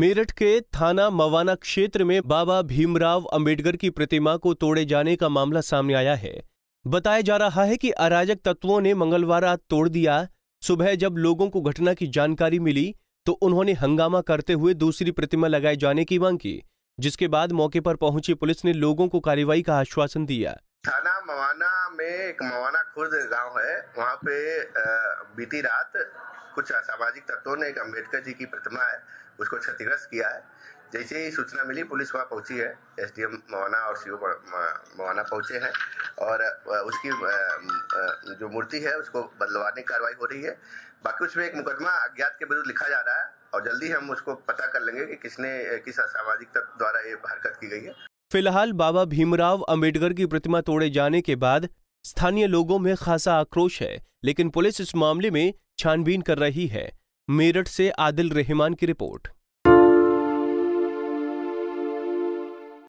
मेरठ के थाना मवाना क्षेत्र में बाबा भीमराव अंबेडकर की प्रतिमा को तोड़े जाने का मामला सामने आया है बताया जा रहा है कि अराजक तत्वों ने मंगलवार रात तोड़ दिया सुबह जब लोगों को घटना की जानकारी मिली तो उन्होंने हंगामा करते हुए दूसरी प्रतिमा लगाए जाने की मांग की जिसके बाद मौके पर पहुंची पुलिस ने लोगों को कार्रवाई का आश्वासन दिया थाना मवाना में एक मवाना खुर्द गांव है वहाँ पे बीती रात कुछ असामाजिक तत्वों ने एक अम्बेडकर जी की प्रतिमा है उसको क्षतिग्रस्त किया है जैसे ही सूचना मिली पुलिस वहाँ पहुंची है एस डी एम मवाना और सीओ मवाना पहुंचे हैं और उसकी जो मूर्ति है उसको बदलवाने की कार्रवाई हो रही है बाकी उसमें एक मुकदमा अज्ञात के विरुद्ध लिखा जा रहा है और जल्दी हम उसको पता कर लेंगे कि किसने किस असामाजिक तत्व द्वारा ये हरकत की गई है फिलहाल बाबा भीमराव अंबेडकर की प्रतिमा तोड़े जाने के बाद स्थानीय लोगों में खासा आक्रोश है लेकिन पुलिस इस मामले में छानबीन कर रही है मेरठ से आदिल रहमान की रिपोर्ट